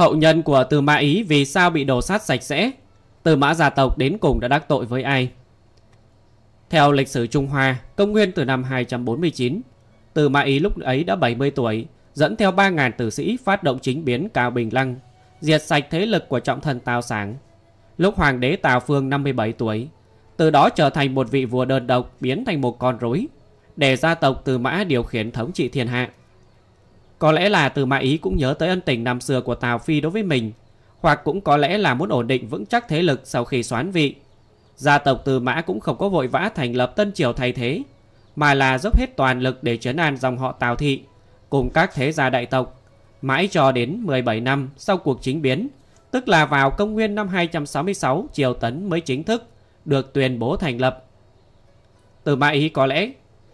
Hậu nhân của Từ Mã Ý vì sao bị đổ sát sạch sẽ? Từ Mã gia tộc đến cùng đã đắc tội với ai? Theo lịch sử Trung Hoa, công nguyên từ năm 249, Từ Mã Ý lúc ấy đã 70 tuổi, dẫn theo 3.000 tử sĩ phát động chính biến Cao Bình Lăng, diệt sạch thế lực của trọng thần Tào Sáng. Lúc hoàng đế Tào Phương 57 tuổi, từ đó trở thành một vị vua đơn độc biến thành một con rối, để gia tộc Từ Mã điều khiển thống trị thiên hạ. Có lẽ là từ mã ý cũng nhớ tới ân tình năm xưa của Tào Phi đối với mình, hoặc cũng có lẽ là muốn ổn định vững chắc thế lực sau khi xoán vị. Gia tộc Từ Mã cũng không có vội vã thành lập tân triều thay thế, mà là dốc hết toàn lực để trấn an dòng họ Tào thị cùng các thế gia đại tộc. Mãi cho đến 17 năm sau cuộc chính biến, tức là vào công nguyên năm 266 triều Tấn mới chính thức được tuyên bố thành lập. Từ Mã Ý có lẽ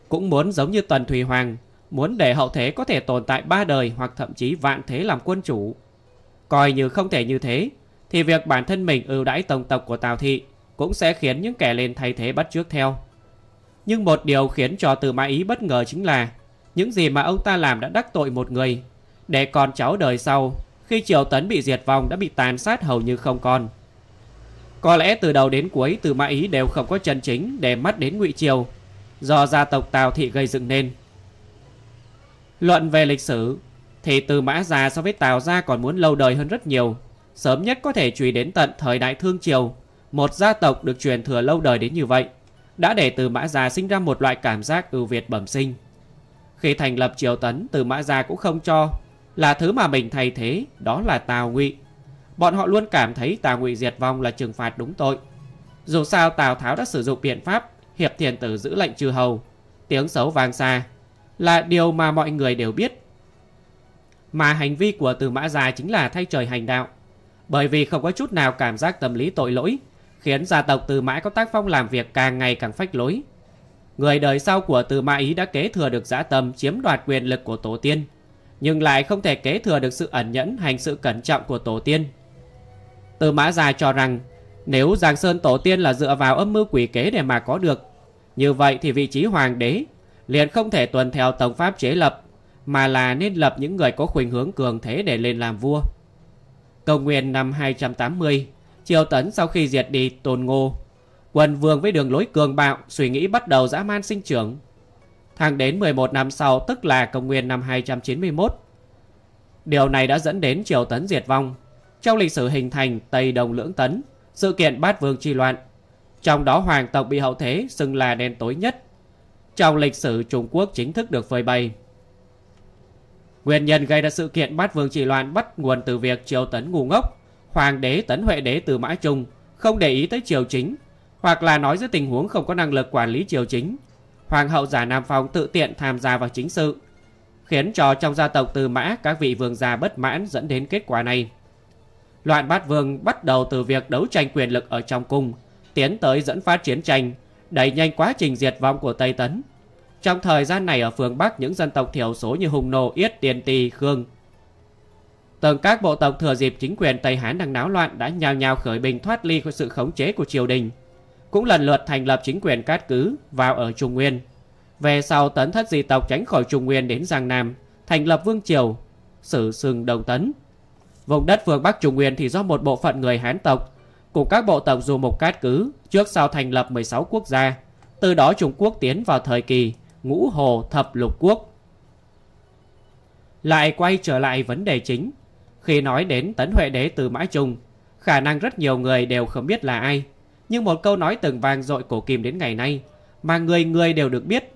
cũng muốn giống như Tần Thủy Hoàng muốn để hậu thế có thể tồn tại ba đời hoặc thậm chí vạn thế làm quân chủ. Coi như không thể như thế, thì việc bản thân mình ưu đãi tổng tộc của Tào Thị cũng sẽ khiến những kẻ lên thay thế bắt trước theo. Nhưng một điều khiến cho Từ Mã Ý bất ngờ chính là những gì mà ông ta làm đã đắc tội một người, để con cháu đời sau khi Triều Tấn bị diệt vong đã bị tàn sát hầu như không còn. Có lẽ từ đầu đến cuối Từ Mã Ý đều không có chân chính để mắt đến ngụy Triều do gia tộc Tào Thị gây dựng nên. Luận về lịch sử, thì từ Mã Gia so với Tào Gia còn muốn lâu đời hơn rất nhiều. Sớm nhất có thể truy đến tận thời đại Thương Triều, một gia tộc được truyền thừa lâu đời đến như vậy, đã để từ Mã Gia sinh ra một loại cảm giác ưu việt bẩm sinh. Khi thành lập triều tấn, từ Mã Gia cũng không cho, là thứ mà mình thay thế, đó là Tào Ngụy. Bọn họ luôn cảm thấy Tào Ngụy diệt vong là trừng phạt đúng tội. Dù sao Tào Tháo đã sử dụng biện pháp hiệp thiền tử giữ lệnh trừ hầu, tiếng xấu vang xa, là điều mà mọi người đều biết. Mà hành vi của từ mã già chính là thay trời hành đạo. Bởi vì không có chút nào cảm giác tâm lý tội lỗi, khiến gia tộc từ mã có tác phong làm việc càng ngày càng phách lối. Người đời sau của từ mã ý đã kế thừa được dã tâm chiếm đoạt quyền lực của tổ tiên, nhưng lại không thể kế thừa được sự ẩn nhẫn hành sự cẩn trọng của tổ tiên. Từ mã già cho rằng, nếu Giang Sơn tổ tiên là dựa vào âm mưu quỷ kế để mà có được, như vậy thì vị trí hoàng đế liền không thể tuần theo tổng pháp chế lập, mà là nên lập những người có khuynh hướng cường thế để lên làm vua. Công nguyên năm 280, Triều Tấn sau khi diệt đi Tôn Ngô, quần vương với đường lối cường bạo, suy nghĩ bắt đầu dã man sinh trưởng. Thang đến 11 năm sau, tức là công nguyên năm 291. Điều này đã dẫn đến Triều Tấn diệt vong. Trong lịch sử hình thành Tây Đồng Lưỡng Tấn, sự kiện bát vương tri loạn. Trong đó hoàng tộc bị hậu thế xưng là đen tối nhất trong lịch sử Trung Quốc chính thức được phơi bày. Nguyên nhân gây ra sự kiện bắt Vương Trị loạn bắt nguồn từ việc triều tấn ngu ngốc, hoàng đế tấn huệ đế từ mã trung không để ý tới triều chính, hoặc là nói dưới tình huống không có năng lực quản lý triều chính, hoàng hậu giả Nam Phong tự tiện tham gia vào chính sự, khiến cho trong gia tộc từ mã các vị vương gia bất mãn dẫn đến kết quả này. Loạn bắt vương bắt đầu từ việc đấu tranh quyền lực ở trong cung, tiến tới dẫn phát chiến tranh, đẩy nhanh quá trình diệt vong của Tây Tấn. Trong thời gian này ở phương Bắc những dân tộc thiểu số như Hùng Nô, Yết, Tiền Tỳ, Khương. Từng các bộ tộc thừa dịp chính quyền Tây Hán đang náo loạn đã nhào nhào khởi binh thoát ly khỏi sự khống chế của triều đình. Cũng lần lượt thành lập chính quyền cát cứ vào ở Trung Nguyên. Về sau tấn thất di tộc tránh khỏi Trung Nguyên đến Giang Nam, thành lập Vương Triều, sử sừng Đồng Tấn. Vùng đất phương Bắc Trung Nguyên thì do một bộ phận người Hán tộc của các bộ tộc dù một cát cứ trước sau thành lập 16 quốc gia. Từ đó Trung Quốc tiến vào thời kỳ ngũ hồ thập lục quốc. Lại quay trở lại vấn đề chính. Khi nói đến Tấn Huệ Đế từ Mã Trung, khả năng rất nhiều người đều không biết là ai. Nhưng một câu nói từng vang dội cổ kim đến ngày nay mà người người đều được biết.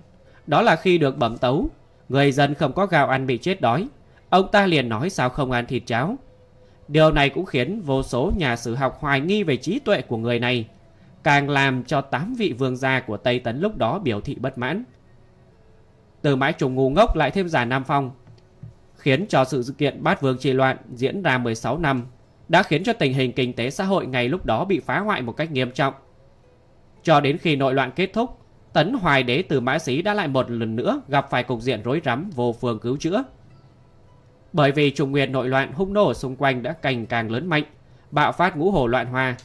Đó là khi được bẩm tấu, người dân không có gạo ăn bị chết đói. Ông ta liền nói sao không ăn thịt cháo Điều này cũng khiến vô số nhà sử học hoài nghi về trí tuệ của người này, càng làm cho tám vị vương gia của Tây Tấn lúc đó biểu thị bất mãn. Từ mãi trùng ngu ngốc lại thêm giả Nam Phong, khiến cho sự sự kiện bát vương trì loạn diễn ra 16 năm, đã khiến cho tình hình kinh tế xã hội ngày lúc đó bị phá hoại một cách nghiêm trọng. Cho đến khi nội loạn kết thúc, Tấn Hoài Đế từ Mã sĩ đã lại một lần nữa gặp phải cục diện rối rắm vô phương cứu chữa. Bởi vì trùng nguyệt nội loạn hung nổ xung quanh đã càng càng lớn mạnh, bạo phát ngũ hồ loạn hoa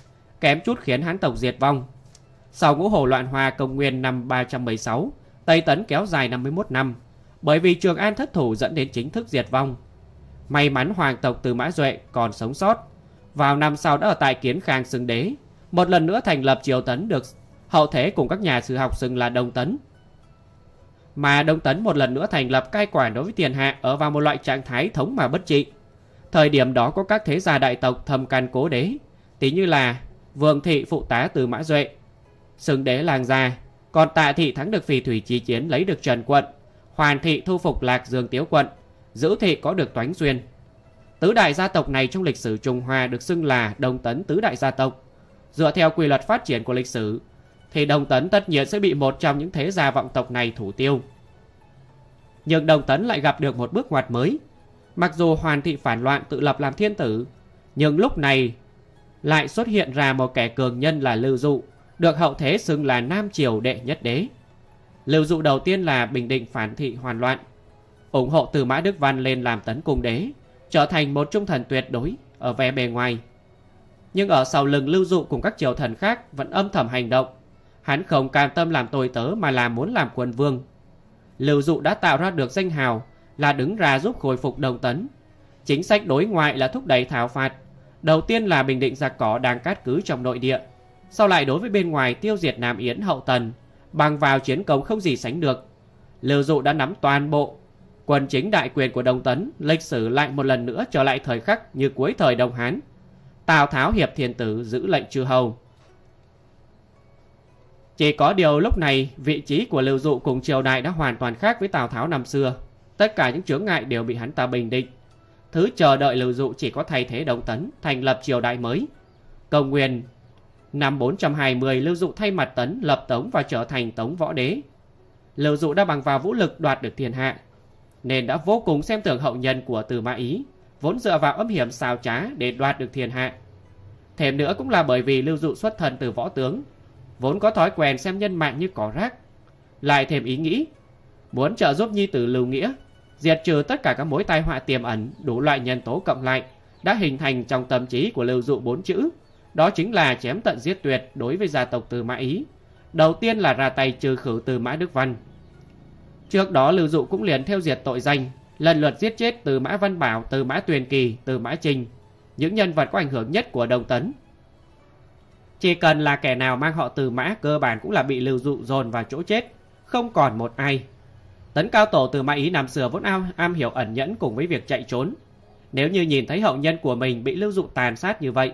kém chút khiến hán tộc diệt vong. Sau ngũ hồ loạn hoa công nguyên năm 316, Tây Tấn kéo dài 51 năm, bởi vì Trường An thất thủ dẫn đến chính thức diệt vong. May mắn hoàng tộc từ Mã Duệ còn sống sót. Vào năm sau đã ở tại Kiến Khang Xưng Đế, một lần nữa thành lập Triều Tấn được hậu thế cùng các nhà sử học xưng là Đông Tấn mà Đông Tấn một lần nữa thành lập cai quản đối với tiền hạ ở vào một loại trạng thái thống mà bất trị. Thời điểm đó có các thế gia đại tộc thầm can cố đế, tí như là Vương Thị phụ tá từ Mã Duệ, Sừng Đế Làng Già, còn Tạ Thị thắng được phì thủy chi chiến lấy được Trần Quận, Hoàn Thị thu phục Lạc Dương Tiếu Quận, Giữ Thị có được Toánh Xuyên. Tứ đại gia tộc này trong lịch sử Trung Hoa được xưng là Đông Tấn Tứ đại gia tộc. Dựa theo quy luật phát triển của lịch sử, thì Đồng Tấn tất nhiên sẽ bị một trong những thế gia vọng tộc này thủ tiêu. Nhưng Đồng Tấn lại gặp được một bước ngoặt mới. Mặc dù Hoàn Thị phản loạn tự lập làm thiên tử, nhưng lúc này lại xuất hiện ra một kẻ cường nhân là Lưu Dụ, được hậu thế xưng là Nam Triều Đệ Nhất Đế. Lưu Dụ đầu tiên là Bình Định phản thị hoàn loạn, ủng hộ từ Mã Đức Văn lên làm tấn cung đế, trở thành một trung thần tuyệt đối ở vẻ bề ngoài. Nhưng ở sau lưng Lưu Dụ cùng các triều thần khác vẫn âm thầm hành động Hắn không cam tâm làm tôi tớ mà là muốn làm quân vương. Lưu Dụ đã tạo ra được danh hào là đứng ra giúp khôi phục đồng tấn. Chính sách đối ngoại là thúc đẩy thảo phạt. Đầu tiên là bình định giặc cỏ đang cát cứ trong nội địa. Sau lại đối với bên ngoài tiêu diệt Nam Yến hậu tần. Bằng vào chiến công không gì sánh được. Lưu Dụ đã nắm toàn bộ. Quân chính đại quyền của Đông Tấn, lịch sử lại một lần nữa trở lại thời khắc như cuối thời Đông Hán. Tào Tháo Hiệp thiên Tử giữ lệnh chư hầu. Chỉ có điều lúc này vị trí của Lưu Dụ cùng triều đại đã hoàn toàn khác với Tào Tháo năm xưa. Tất cả những chướng ngại đều bị hắn ta bình định. Thứ chờ đợi Lưu Dụ chỉ có thay thế Đồng Tấn thành lập triều đại mới. Công nguyên năm 420 Lưu Dụ thay mặt Tấn lập Tống và trở thành Tống Võ Đế. Lưu Dụ đã bằng vào vũ lực đoạt được thiên hạ, nên đã vô cùng xem thường hậu nhân của Từ Mã Ý, vốn dựa vào âm hiểm xào trá để đoạt được thiên hạ. Thêm nữa cũng là bởi vì Lưu Dụ xuất thân từ võ tướng, vốn có thói quen xem nhân mạng như cỏ rác. Lại thêm ý nghĩ, muốn trợ giúp nhi tử Lưu Nghĩa, diệt trừ tất cả các mối tai họa tiềm ẩn đủ loại nhân tố cộng lại đã hình thành trong tâm trí của Lưu Dụ bốn chữ. Đó chính là chém tận giết tuyệt đối với gia tộc Từ Mã Ý. Đầu tiên là ra tay trừ khử Từ Mã Đức Văn. Trước đó Lưu Dụ cũng liền theo diệt tội danh, lần lượt giết chết Từ Mã Văn Bảo, Từ Mã Tuyền Kỳ, Từ Mã Trình, những nhân vật có ảnh hưởng nhất của Đồng Tấn chỉ cần là kẻ nào mang họ từ mã cơ bản cũng là bị lưu dụ dồn vào chỗ chết, không còn một ai. Tấn cao tổ từ mã ý nằm sửa vốn ao am hiểu ẩn nhẫn cùng với việc chạy trốn. Nếu như nhìn thấy hậu nhân của mình bị lưu dụ tàn sát như vậy,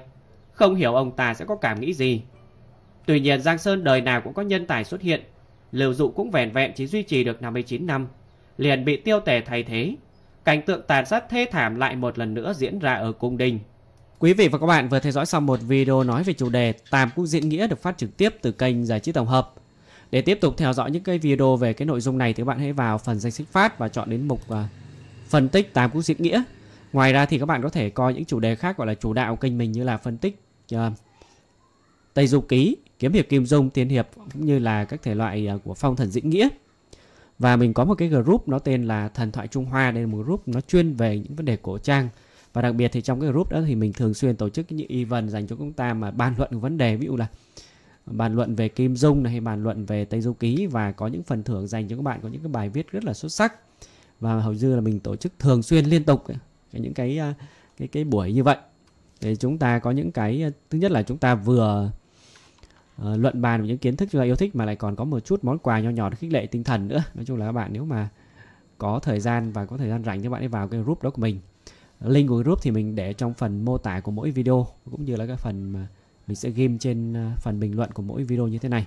không hiểu ông ta sẽ có cảm nghĩ gì. Tuy nhiên Giang Sơn đời nào cũng có nhân tài xuất hiện, lưu dụ cũng vẻn vẹn chỉ duy trì được 59 năm, liền bị tiêu tề thay thế. Cảnh tượng tàn sát thê thảm lại một lần nữa diễn ra ở cung đình. Quý vị và các bạn vừa theo dõi xong một video nói về chủ đề Tàm Quốc Diễn Nghĩa được phát trực tiếp từ kênh Giải trí Tổng hợp. Để tiếp tục theo dõi những cái video về cái nội dung này thì các bạn hãy vào phần danh sách phát và chọn đến mục à, phân tích Tàm Quốc Diễn Nghĩa. Ngoài ra thì các bạn có thể coi những chủ đề khác gọi là chủ đạo kênh mình như là phân tích à, Tây Du Ký, Kiếm Hiệp Kim Dung, Tiên Hiệp cũng như là các thể loại à, của Phong Thần Diễn Nghĩa. Và mình có một cái group nó tên là Thần Thoại Trung Hoa. Đây là một group nó chuyên về những vấn đề cổ trang và đặc biệt thì trong cái group đó thì mình thường xuyên tổ chức những event dành cho chúng ta mà bàn luận vấn đề ví dụ là bàn luận về Kim Dung này hay bàn luận về Tây Du Ký và có những phần thưởng dành cho các bạn có những cái bài viết rất là xuất sắc và hầu như là mình tổ chức thường xuyên liên tục những cái à, cái cái buổi như vậy để chúng ta có những cái à, thứ nhất là chúng ta vừa uh, luận bàn về những kiến thức chúng ta yêu thích mà lại còn có một chút món quà nho nhỏ để khích lệ tinh thần nữa nói chung là các bạn nếu mà có thời gian và có thời gian rảnh các bạn ấy vào cái group đó của mình link của group thì mình để trong phần mô tả của mỗi video cũng như là các phần mà mình sẽ ghim trên à, phần bình luận của mỗi video như thế này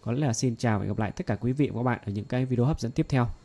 có lẽ là xin chào và hẹn gặp lại tất cả quý vị và các bạn ở những cái video hấp dẫn tiếp theo